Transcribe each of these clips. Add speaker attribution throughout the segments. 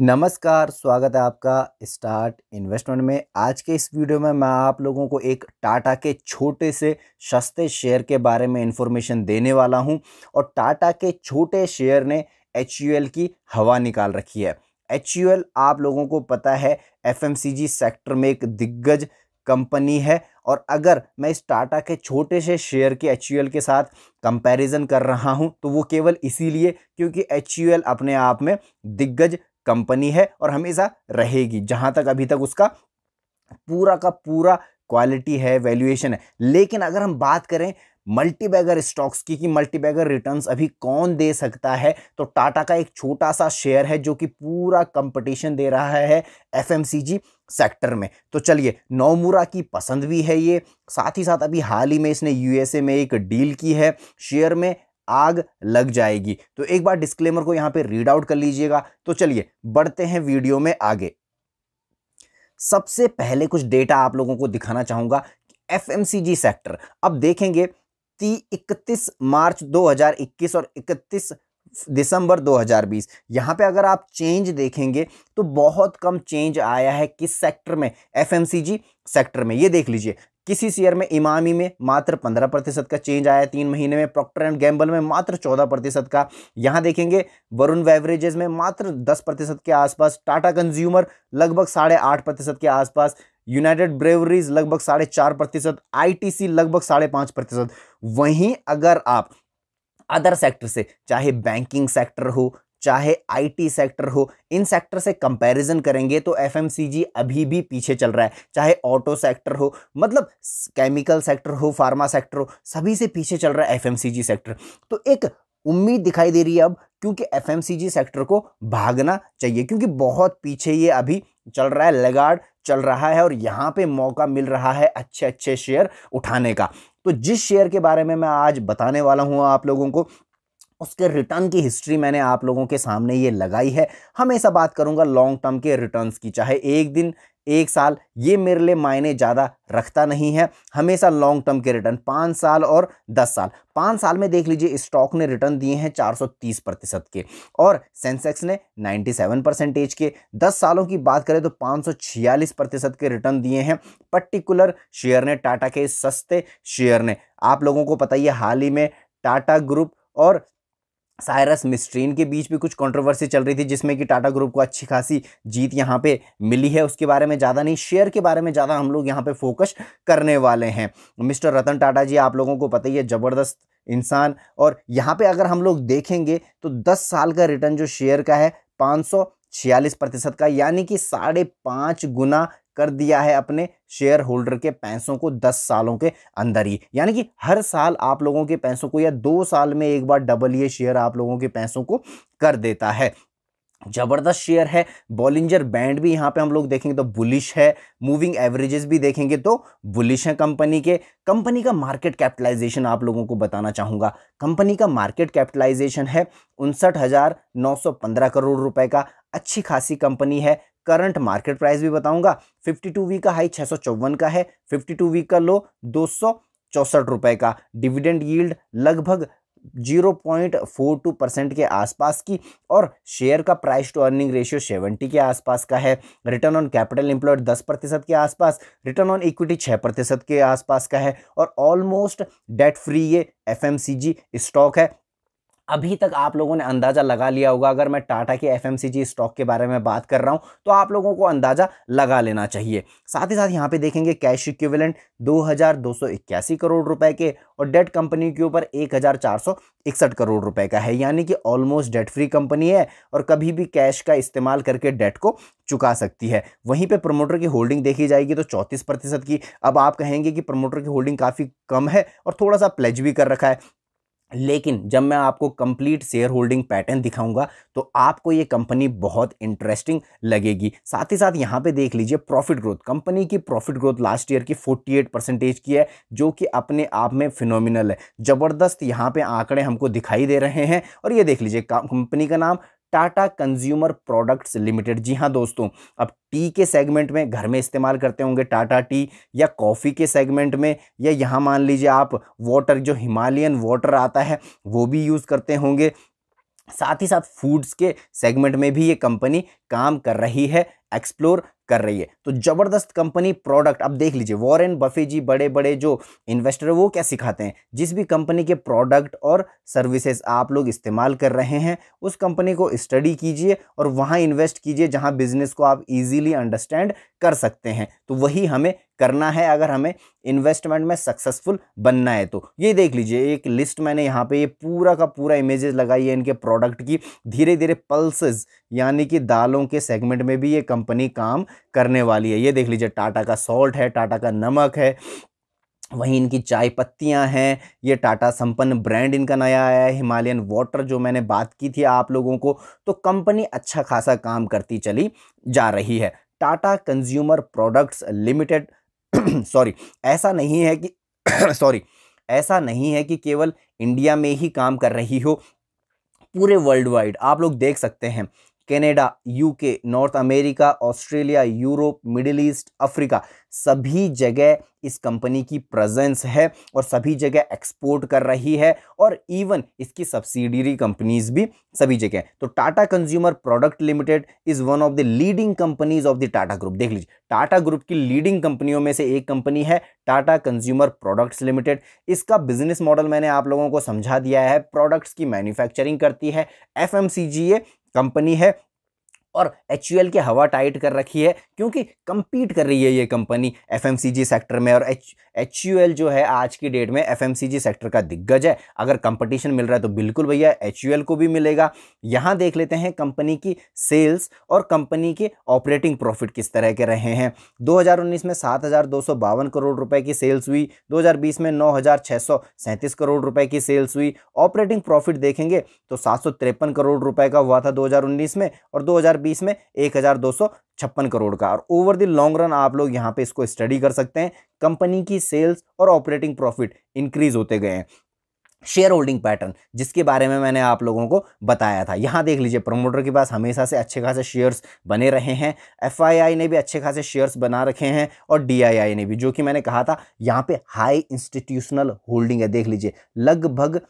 Speaker 1: नमस्कार स्वागत है आपका स्टार्ट इन्वेस्टमेंट में आज के इस वीडियो में मैं आप लोगों को एक टाटा के छोटे से सस्ते शेयर के बारे में इन्फॉर्मेशन देने वाला हूं और टाटा के छोटे शेयर ने एच की हवा निकाल रखी है एच आप लोगों को पता है एफ सेक्टर में एक दिग्गज कंपनी है और अगर मैं इस टाटा के छोटे से शेयर के एच के साथ कंपैरिजन कर रहा हूं तो वो केवल इसीलिए क्योंकि एच अपने आप में दिग्गज कंपनी है और हमेशा रहेगी जहाँ तक अभी तक उसका पूरा का पूरा क्वालिटी है वैल्यूएशन है लेकिन अगर हम बात करें मल्टी बैगर स्टॉक्स की कि मल्टी बैगर रिटर्न्स अभी कौन दे सकता है तो टाटा का एक छोटा सा शेयर है जो कि पूरा कंपटीशन दे रहा है एफएमसीजी सेक्टर में तो चलिए नोमूरा की पसंद भी है ये साथ ही साथ अभी हाल ही में इसने यूएसए में एक डील की है शेयर में आग लग जाएगी तो एक बार डिस्क्लेमर को यहां पे रीड आउट कर लीजिएगा तो चलिए बढ़ते हैं वीडियो में आगे सबसे पहले कुछ डेटा आप लोगों को दिखाना चाहूंगा एफ सेक्टर अब देखेंगे ती इकतीस मार्च 2021 और 31 दिसंबर 2020 यहाँ पे अगर आप चेंज देखेंगे तो बहुत कम चेंज आया है किस सेक्टर में एफ सेक्टर में ये देख लीजिए किसी शेयर में इमामी में मात्र पंद्रह प्रतिशत का चेंज आया तीन महीने में प्रॉक्टर एंड गैम्बल में मात्र चौदह प्रतिशत का यहाँ देखेंगे वरुण वेवरेजेस में मात्र दस प्रतिशत के आसपास टाटा कंज्यूमर लगभग साढ़े आठ प्रतिशत के आसपास यूनाइटेड ब्रेवरीज लगभग साढ़े चार प्रतिशत आई लगभग साढ़े पाँच प्रतिशत वहीं अगर आप अदर सेक्टर से चाहे बैंकिंग सेक्टर हो चाहे आईटी सेक्टर हो इन सेक्टर से कंपैरिजन करेंगे तो एफएमसीजी अभी भी पीछे चल रहा है चाहे ऑटो सेक्टर हो मतलब केमिकल सेक्टर हो फार्मा सेक्टर हो सभी से पीछे चल रहा है एफएमसीजी सेक्टर तो एक उम्मीद दिखाई दे रही है अब क्योंकि एफएमसीजी सेक्टर को भागना चाहिए क्योंकि बहुत पीछे ये अभी चल रहा है लगाड़ चल रहा है और यहाँ पर मौका मिल रहा है अच्छे अच्छे शेयर उठाने का तो जिस शेयर के बारे में मैं आज बताने वाला हूँ आप लोगों को उसके रिटर्न की हिस्ट्री मैंने आप लोगों के सामने ये लगाई है हमेशा बात करूँगा लॉन्ग टर्म के रिटर्न्स की चाहे एक दिन एक साल ये मेरे लिए मायने ज़्यादा रखता नहीं है हमेशा लॉन्ग टर्म के रिटर्न पाँच साल और दस साल पाँच साल में देख लीजिए स्टॉक ने रिटर्न दिए हैं 430 प्रतिशत के और सेंसेक्स ने 97 परसेंटेज के दस सालों की बात करें तो 546 प्रतिशत के रिटर्न दिए हैं पर्टिकुलर शेयर ने टाटा के सस्ते शेयर ने आप लोगों को पता ही है हाल ही में टाटा ग्रुप और साइरस मिस्ट्रीन के बीच भी कुछ कंट्रोवर्सी चल रही थी जिसमें कि टाटा ग्रुप को अच्छी खासी जीत यहाँ पे मिली है उसके बारे में ज़्यादा नहीं शेयर के बारे में ज़्यादा हम लोग यहाँ पे फोकस करने वाले हैं मिस्टर रतन टाटा जी आप लोगों को पता ही है ज़बरदस्त इंसान और यहाँ पे अगर हम लोग देखेंगे तो दस साल का रिटर्न जो शेयर का है पाँच छियालीस प्रतिशत का यानी कि साढ़े पाँच गुना कर दिया है अपने शेयर होल्डर के पैसों को 10 सालों के अंदर ही यानी कि हर साल आप लोगों के पैसों को या दो साल में एक बार डबल ये शेयर आप लोगों के पैसों को कर देता है जबरदस्त शेयर है बॉलिंजर बैंड भी यहाँ पे हम लोग देखेंगे तो बुलिश है मूविंग एवरेजेस भी देखेंगे तो बुलिश है कंपनी के कंपनी का मार्केट कैपिटलाइजेशन आप लोगों को बताना चाहूँगा कंपनी का मार्केट कैपिटलाइजेशन है उनसठ हज़ार नौ सौ पंद्रह करोड़ रुपए का अच्छी खासी कंपनी है करंट मार्केट प्राइस भी बताऊंगा 52 वीक का हाई छः का है 52 वीक का लो दो चौसठ का डिविडेंड यील्ड लगभग 0.42 परसेंट के आसपास की और शेयर का प्राइस टू अर्निंग रेशियो 70 के आसपास का है रिटर्न ऑन कैपिटल इंप्लॉयड 10 प्रतिशत के आसपास रिटर्न ऑन इक्विटी 6 प्रतिशत के आसपास का है और ऑलमोस्ट डेट फ्री ये एफ स्टॉक है अभी तक आप लोगों ने अंदाज़ा लगा लिया होगा अगर मैं टाटा के एफ स्टॉक के बारे में बात कर रहा हूँ तो आप लोगों को अंदाज़ा लगा लेना चाहिए साथ ही साथ यहाँ पे देखेंगे कैश इक्विवेलेंट 2281 करोड़ रुपए के और डेट कंपनी के ऊपर इकसठ करोड़ रुपए का है यानी कि ऑलमोस्ट डेट फ्री कंपनी है और कभी भी कैश का इस्तेमाल करके डेट को चुका सकती है वहीं पे प्रमोटर की होल्डिंग देखी जाएगी तो 34 प्रतिशत की अब आप कहेंगे कि प्रमोटर की होल्डिंग काफ़ी कम है और थोड़ा सा प्लेज भी कर रखा है लेकिन जब मैं आपको कंप्लीट शेयर होल्डिंग पैटर्न दिखाऊंगा तो आपको ये कंपनी बहुत इंटरेस्टिंग लगेगी साथ ही साथ यहाँ पे देख लीजिए प्रॉफिट ग्रोथ कंपनी की प्रॉफिट ग्रोथ लास्ट ईयर की 48 परसेंटेज की है जो कि अपने आप में फिनोमिनल है ज़बरदस्त यहाँ पे आंकड़े हमको दिखाई दे रहे हैं और ये देख लीजिए कंपनी का नाम टाटा कंज्यूमर प्रोडक्ट्स लिमिटेड जी हाँ दोस्तों अब टी के सेगमेंट में घर में इस्तेमाल करते होंगे टाटा टी या कॉफ़ी के सेगमेंट में या यहाँ मान लीजिए आप वाटर जो हिमालयन वाटर आता है वो भी यूज़ करते होंगे साथ ही साथ फूड्स के सेगमेंट में भी ये कंपनी काम कर रही है एक्सप्लोर कर रही है तो ज़बरदस्त कंपनी प्रोडक्ट अब देख लीजिए वॉरेन बफे जी बड़े बड़े जो इन्वेस्टर है वो क्या सिखाते हैं जिस भी कंपनी के प्रोडक्ट और सर्विसेज आप लोग इस्तेमाल कर रहे हैं उस कंपनी को स्टडी कीजिए और वहाँ इन्वेस्ट कीजिए जहाँ बिजनेस को आप ईजिली अंडरस्टैंड कर सकते हैं तो वही हमें करना है अगर हमें इन्वेस्टमेंट में सक्सेसफुल बनना है तो ये देख लीजिए एक लिस्ट मैंने यहाँ पे ये पूरा का पूरा इमेजेस लगाई है इनके प्रोडक्ट की धीरे धीरे पल्सेस यानी कि दालों के सेगमेंट में भी ये कंपनी काम करने वाली है ये देख लीजिए टाटा का सॉल्ट है टाटा का नमक है वहीं इनकी चाय पत्तियां हैं ये टाटा संपन्न ब्रांड इनका नया आया है हिमालयन वाटर जो मैंने बात की थी आप लोगों को तो कंपनी अच्छा खासा काम करती चली जा रही है Tata consumer products limited sorry ऐसा नहीं है कि सॉरी ऐसा नहीं है कि केवल इंडिया में ही काम कर रही हो पूरे वर्ल्ड वाइड आप लोग देख सकते हैं Canada, UK North America Australia Europe Middle East Africa सभी जगह इस कंपनी की प्रेजेंस है और सभी जगह एक्सपोर्ट कर रही है और इवन इसकी सब्सिडरी कंपनीज भी सभी जगह तो Tata consumer product limited is one of the leading companies of the Tata group देख लीजिए टाटा ग्रुप की लीडिंग कंपनियों में से एक कंपनी है टाटा कंज्यूमर प्रोडक्ट्स लिमिटेड इसका बिजनेस मॉडल मैंने आप लोगों को समझा दिया है प्रोडक्ट्स की मैन्युफैक्चरिंग करती है एफ कंपनी है और एच की हवा टाइट कर रखी है क्योंकि कंपीट कर रही है ये कंपनी एफ सेक्टर में और एच एच जो है आज की डेट में एफ सेक्टर का दिग्गज है अगर कंपटीशन मिल रहा है तो बिल्कुल भैया एच को भी मिलेगा यहाँ देख लेते हैं कंपनी की सेल्स और कंपनी के ऑपरेटिंग प्रॉफिट किस तरह के रहे हैं 2019 में सात करोड़ रुपए की सेल्स हुई बीस में नौ करोड़ रुपए की सेल्स हुई ऑपरेटिंग प्रॉफिट देखेंगे तो सात करोड़ रुपये का हुआ था उन्नीस में और 2020 2020 में एक छप्पन करोड़ का और ओवर द लॉन्ग रन आप लोग यहाँ पे इसको स्टडी कर सकते हैं कंपनी की सेल्स और ऑपरेटिंग प्रॉफिट इंक्रीज होते गए हैं शेयर होल्डिंग पैटर्न जिसके बारे में मैंने आप लोगों को बताया था यहाँ देख लीजिए प्रमोटर के पास हमेशा से अच्छे खासे शेयर्स बने रहे हैं एफआईआई ने भी अच्छे खासे शेयर्स बना रखे हैं और डीआईआई ने भी जो कि मैंने कहा था यहाँ पे हाई इंस्टीट्यूशनल होल्डिंग है देख लीजिए लगभग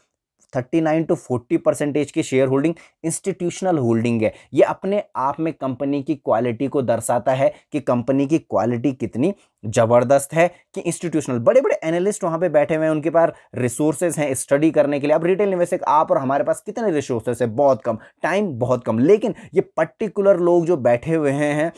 Speaker 1: thirty nine to forty percentage की शेयर होल्डिंग इंस्टीट्यूशनल होल्डिंग है ये अपने आप में कंपनी की क्वालिटी को दर्शाता है कि कंपनी की क्वालिटी कितनी ज़बरदस्त है कि इंस्टीट्यूशनल बड़े बड़े एनालिस्ट वहाँ पे बैठे हुए हैं उनके पास रिसोर्सेज हैं स्टडी करने के लिए अब रिटेल निवेशक आप और हमारे पास कितने रिसोर्सेज है बहुत कम टाइम बहुत कम लेकिन ये पर्टिकुलर लोग जो बैठे हुए हैं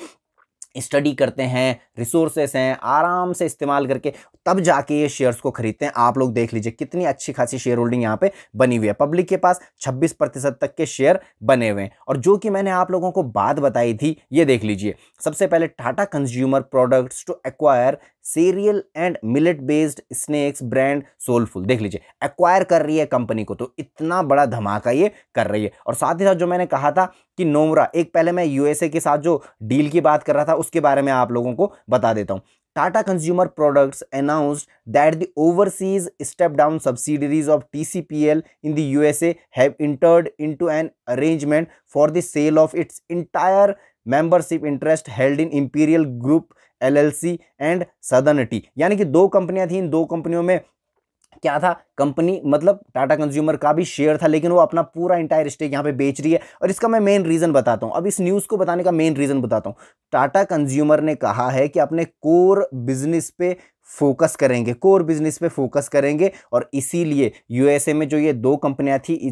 Speaker 1: स्टडी करते हैं रिसोर्सेस हैं आराम से इस्तेमाल करके तब जाके ये शेयर्स को खरीदते हैं आप लोग देख लीजिए कितनी अच्छी खासी शेयर होल्डिंग यहाँ पे बनी हुई है पब्लिक के पास 26 प्रतिशत तक के शेयर बने हुए हैं और जो कि मैंने आप लोगों को बात बताई थी ये देख लीजिए सबसे पहले Tata consumer products to acquire cereal and millet based snacks brand Soulfull देख लीजिए एक्वायर कर रही है कंपनी को तो इतना बड़ा धमाका ये कर रही है और साथ ही साथ जो मैंने कहा था कि नोमरा एक पहले मैं यूएसए के साथ जो डील की बात कर रहा था उसके बारे में आप लोगों को बता देता हूँ Tata consumer products announce that the overseas step down subsidiaries of T C P L in the A have entered in to an arrangement for the sale of its entire membership interest held in Imperial group LLC and Southern tea यानी कि दो कंपनियां थी इन दो कंपनियों में क्या था कंपनी मतलब टाटा कंज्यूमर का भी शेयर था लेकिन वो अपना पूरा इंटायर स्टेक यहाँ पे बेच रही है और इसका मैं मेन रीज़न बताता हूँ अब इस न्यूज़ को बताने का मेन रीज़न बताता हूँ टाटा कंज्यूमर ने कहा है कि अपने कोर बिजनेस पे फोकस करेंगे कोर बिजनेस पे फोकस करेंगे और इसीलिए यूएसए में जो ये दो कंपनियां थी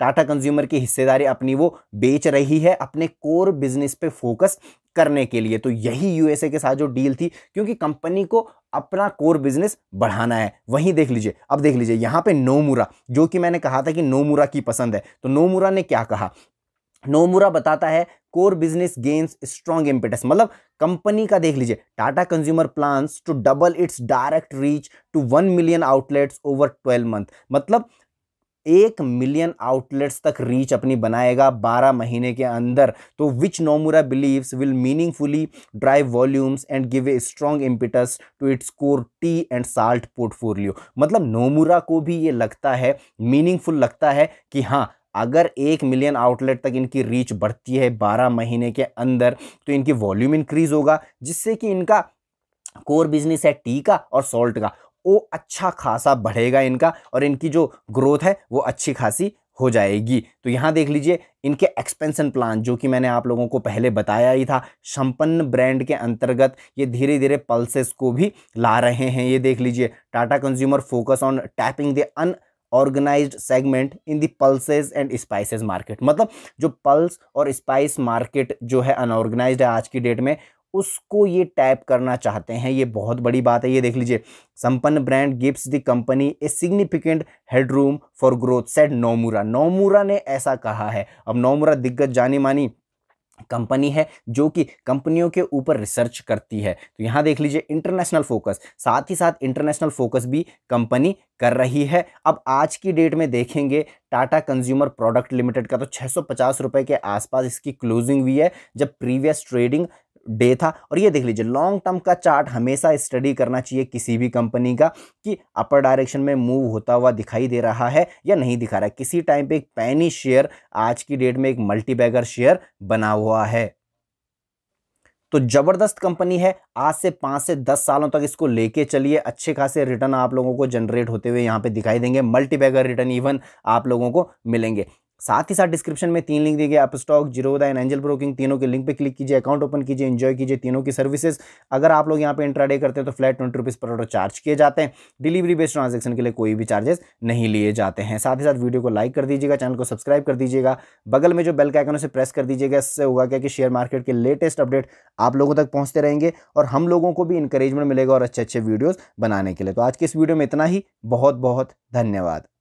Speaker 1: टाटा कंज्यूमर की हिस्सेदारी अपनी वो बेच रही है अपने कोर बिजनेस पे फोकस करने के लिए तो यही यूएसए के साथ जो डील थी क्योंकि कंपनी को अपना कोर बिजनेस बढ़ाना है वहीं देख लीजिए अब देख लीजिए यहां पे नोमुरा जो कि मैंने कहा था कि नोमुरा की पसंद है तो नोमुरा ने क्या कहा नोमुरा बताता है core business gains strong impetus मतलब कंपनी का देख लीजिए Tata consumer plans to double its direct reach to one million outlets over twelve month मतलब एक मिलियन आउटलेट्स तक रीच अपनी बनाएगा बारह महीने के अंदर तो which Nomura believes will meaningfully drive volumes and give a strong impetus to its core tea and salt portfolio मतलब नोमुरा को भी ये लगता है मीनिंगफुल लगता है कि हाँ अगर एक मिलियन आउटलेट तक इनकी रीच बढ़ती है बारह महीने के अंदर तो इनकी वॉल्यूम इंक्रीज़ होगा जिससे कि इनका कोर बिजनेस है टी का और सॉल्ट का वो अच्छा खासा बढ़ेगा इनका और इनकी जो ग्रोथ है वो अच्छी खासी हो जाएगी तो यहाँ देख लीजिए इनके एक्सपेंशन प्लान जो कि मैंने आप लोगों को पहले बताया ही था संपन्न ब्रांड के अंतर्गत ये धीरे धीरे पल्सेस को भी ला रहे हैं ये देख लीजिए Tata consumer focus on tapping the unorganise segment in the pulses and spices market मतलब जो पल्स और स्पाइस मार्केट जो है अनऑर्गेनाइज है आज की डेट में उसको ये टैप करना चाहते हैं ये बहुत बड़ी बात है ये देख लीजिए Sampann brand gives the company a significant headroom for growth said Nomura Nomura ने ऐसा कहा है अब नोमूरा दिग्गज जानी मानी कंपनी है जो कि कंपनियों के ऊपर रिसर्च करती है तो यहाँ देख लीजिए इंटरनेशनल फोकस साथ ही साथ इंटरनेशनल फोकस भी कंपनी कर रही है अब आज की डेट में देखेंगे टाटा कंज्यूमर प्रोडक्ट लिमिटेड का तो छः सौ के आसपास इसकी क्लोजिंग हुई है जब प्रीवियस ट्रेडिंग डे था और ये देख लीजिए लॉन्ग टर्म का चार्ट हमेशा स्टडी करना चाहिए किसी भी कंपनी का कि अपर डायरेक्शन में मूव होता हुआ दिखाई दे रहा है या नहीं दिखा रहा है किसी टाइम पे एक पैनी शेयर आज की डेट में एक मल्टीबैगर शेयर बना हुआ है तो जबरदस्त कंपनी है आज से पाँच से दस सालों तक इसको लेके चलिए अच्छे खासे रिटर्न आप लोगों को जनरेट होते हुए यहाँ पे दिखाई देंगे मल्टीबैगर रिटर्न इवन आप लोगों को मिलेंगे साथ ही साथ डिस्क्रिप्शन में तीन लिंक दिए गए Upstox Zerodha and Angel broking तीनों के लिंक पे क्लिक कीजिए अकाउंट ओपन कीजिए एंजॉय कीजिए तीनों की सर्विसेज अगर आप लोग यहाँ पे इंट्राडे करते हैं तो फ्लैट ट्वेंटी रुपीज़ पर ऑर्डर चार्ज किए जाते हैं डिलीवरी बेस्ड ट्रांजेक्शन के लिए कोई भी चार्जेस नहीं लिए जाते हैं साथ ही साथ वीडियो को लाइक कर दीजिएगा चैनल को सब्सक्राइब कर दीजिएगा बगल में जो बेल का आइकन उसे प्रेस कर दीजिएगा इससे होगा क्या कि शेयर मार्केट के लेटेस्ट अपडेट आप लोगों तक पहुँचते रहेंगे और हम लोगों को भी इंकरेजमेंट मिलेगा और अच्छे अच्छे वीडियोज़ बनाने के लिए तो आज के इस वीडियो में इतना ही बहुत बहुत धन्यवाद